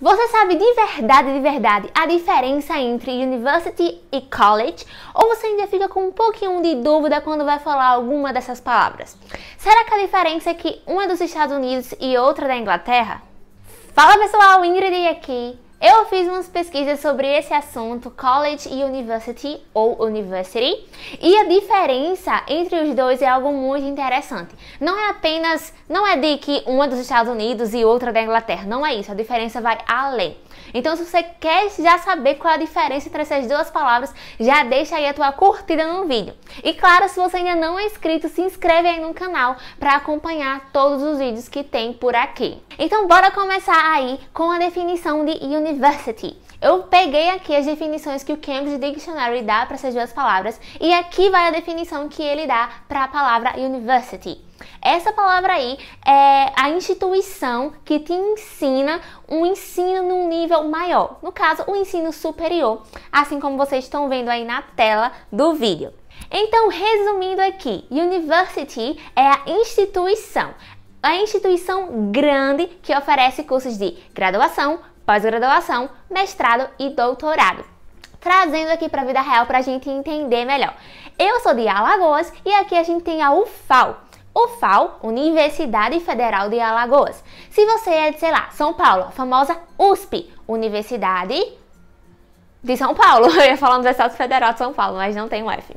Você sabe de verdade, de verdade, a diferença entre university e college? Ou você ainda fica com um pouquinho de dúvida quando vai falar alguma dessas palavras? Será que a diferença é que uma é dos Estados Unidos e outra da Inglaterra? Fala pessoal, Ingrid aqui. Eu fiz umas pesquisas sobre esse assunto, college e university ou university, e a diferença entre os dois é algo muito interessante. Não é apenas, não é de que uma dos Estados Unidos e outra da Inglaterra, não é isso, a diferença vai além. Então, se você quer já saber qual é a diferença entre essas duas palavras, já deixa aí a tua curtida no vídeo. E claro, se você ainda não é inscrito, se inscreve aí no canal para acompanhar todos os vídeos que tem por aqui. Então, bora começar aí com a definição de university University. Eu peguei aqui as definições que o Cambridge Dictionary dá para essas duas palavras e aqui vai a definição que ele dá para a palavra university. Essa palavra aí é a instituição que te ensina um ensino num nível maior, no caso, o um ensino superior, assim como vocês estão vendo aí na tela do vídeo. Então, resumindo aqui, university é a instituição, a instituição grande que oferece cursos de graduação, pós-graduação, mestrado e doutorado. Trazendo aqui para a vida real para a gente entender melhor. Eu sou de Alagoas e aqui a gente tem a UFAL. UFAL, Universidade Federal de Alagoas. Se você é de, sei lá, São Paulo, a famosa USP, Universidade de São Paulo. Eu ia falar Universidade Federal de São Paulo, mas não tem um F.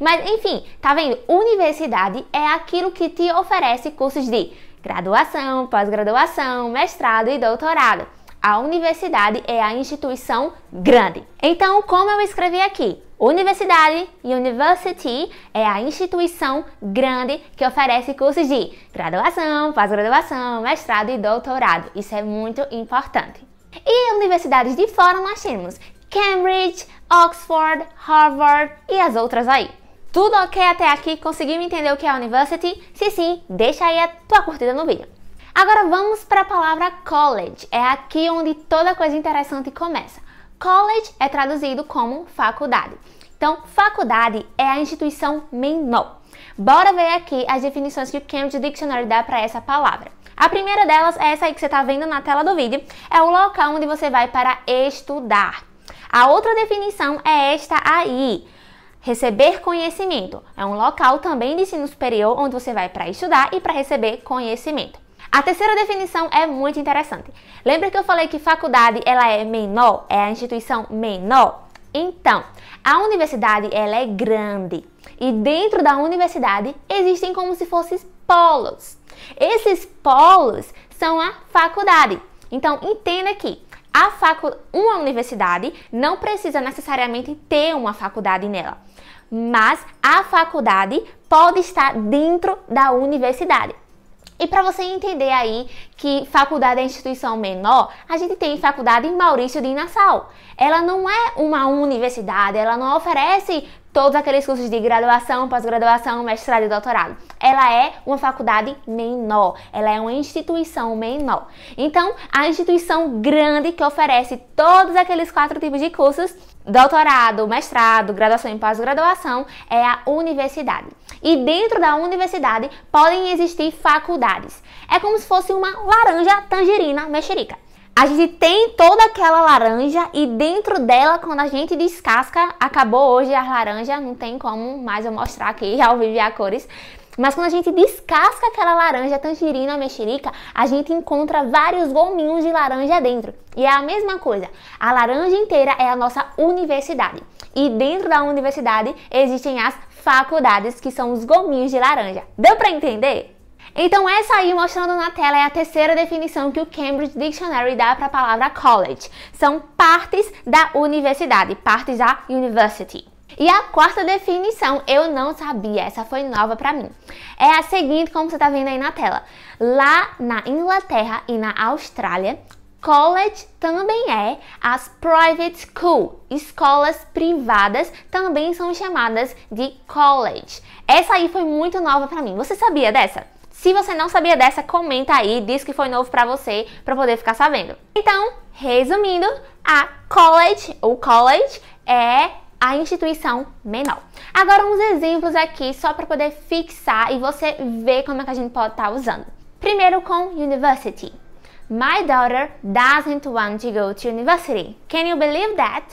Mas enfim, tá vendo? Universidade é aquilo que te oferece cursos de graduação, pós-graduação, mestrado e doutorado. A universidade é a instituição grande. Então, como eu escrevi aqui, Universidade, University, é a instituição grande que oferece cursos de graduação, pós-graduação, mestrado e doutorado. Isso é muito importante. E universidades de fora nós temos Cambridge, Oxford, Harvard e as outras aí. Tudo ok até aqui? Conseguiu entender o que é a University? Se sim, deixa aí a tua curtida no vídeo. Agora vamos para a palavra college. É aqui onde toda coisa interessante começa. College é traduzido como faculdade. Então, faculdade é a instituição menor. Bora ver aqui as definições que o Cambridge Dictionary dá para essa palavra. A primeira delas é essa aí que você está vendo na tela do vídeo, é o local onde você vai para estudar. A outra definição é esta aí. Receber conhecimento é um local também de ensino superior onde você vai para estudar e para receber conhecimento. A terceira definição é muito interessante. Lembra que eu falei que faculdade ela é menor, é a instituição menor? Então, a universidade ela é grande e dentro da universidade existem como se fossem polos. Esses polos são a faculdade. Então, entenda que A facu... Uma universidade não precisa necessariamente ter uma faculdade nela, mas a faculdade pode estar dentro da universidade. E para você entender aí que faculdade é instituição menor, a gente tem faculdade em Maurício de Nassau. Ela não é uma universidade, ela não oferece todos aqueles cursos de graduação, pós-graduação, mestrado e doutorado. Ela é uma faculdade menor, ela é uma instituição menor. Então, a instituição grande que oferece todos aqueles quatro tipos de cursos, doutorado, mestrado, graduação e pós-graduação, é a universidade e dentro da universidade podem existir faculdades. É como se fosse uma laranja tangerina mexerica. A gente tem toda aquela laranja e dentro dela, quando a gente descasca, acabou hoje a laranja, não tem como mais eu mostrar aqui ao vivo a cores. Mas quando a gente descasca aquela laranja, tangerina, mexerica, a gente encontra vários gominhos de laranja dentro. E é a mesma coisa. A laranja inteira é a nossa universidade. E dentro da universidade existem as faculdades, que são os gominhos de laranja. Deu para entender? Então essa aí mostrando na tela é a terceira definição que o Cambridge Dictionary dá para a palavra college. São partes da universidade, partes da university. E a quarta definição, eu não sabia, essa foi nova para mim. É a seguinte, como você tá vendo aí na tela. Lá na Inglaterra e na Austrália, college também é as private school. Escolas privadas também são chamadas de college. Essa aí foi muito nova para mim. Você sabia dessa? Se você não sabia dessa, comenta aí, diz que foi novo para você, para poder ficar sabendo. Então, resumindo, a college ou college é a instituição menor. Agora uns exemplos aqui só para poder fixar e você ver como é que a gente pode estar tá usando. Primeiro com university. My daughter doesn't want to go to university. Can you believe that?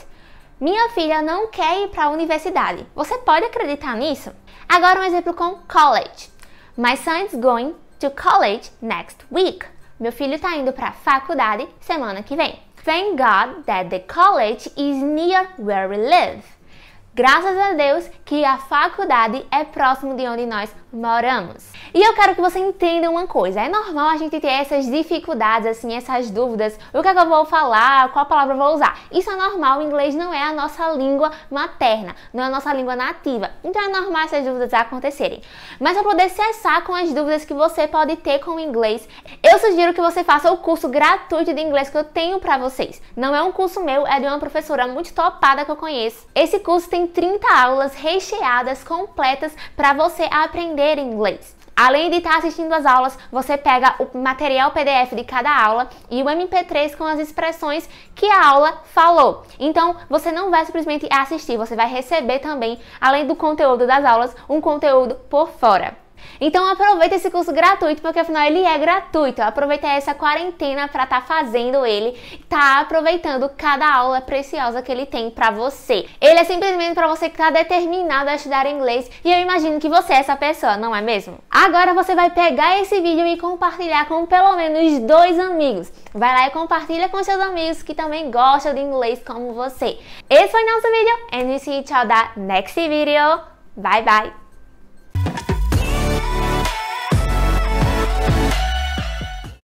Minha filha não quer ir para a universidade. Você pode acreditar nisso? Agora um exemplo com college. My son is going to college next week. Meu filho está indo para a faculdade semana que vem. Thank God that the college is near where we live. Graças a Deus que a faculdade é próximo de onde nós moramos. E eu quero que você entenda uma coisa: é normal a gente ter essas dificuldades, assim, essas dúvidas. O que é que eu vou falar? Qual palavra eu vou usar? Isso é normal. O inglês não é a nossa língua materna, não é a nossa língua nativa. Então é normal essas dúvidas acontecerem. Mas para poder cessar com as dúvidas que você pode ter com o inglês, eu sugiro que você faça o curso gratuito de inglês que eu tenho para vocês. Não é um curso meu, é de uma professora muito topada que eu conheço. Esse curso tem 30 aulas recheadas, completas, para você aprender inglês. Além de estar tá assistindo as aulas, você pega o material PDF de cada aula e o MP3 com as expressões que a aula falou. Então, você não vai simplesmente assistir, você vai receber também, além do conteúdo das aulas, um conteúdo por fora. Então aproveita esse curso gratuito, porque afinal ele é gratuito. Aproveita essa quarentena para estar tá fazendo ele, tá aproveitando cada aula preciosa que ele tem para você. Ele é simplesmente para você que tá determinado a estudar inglês e eu imagino que você é essa pessoa, não é mesmo? Agora você vai pegar esse vídeo e compartilhar com pelo menos dois amigos. Vai lá e compartilha com seus amigos que também gostam de inglês como você. Esse foi nosso vídeo. And we see each other next video. Bye bye.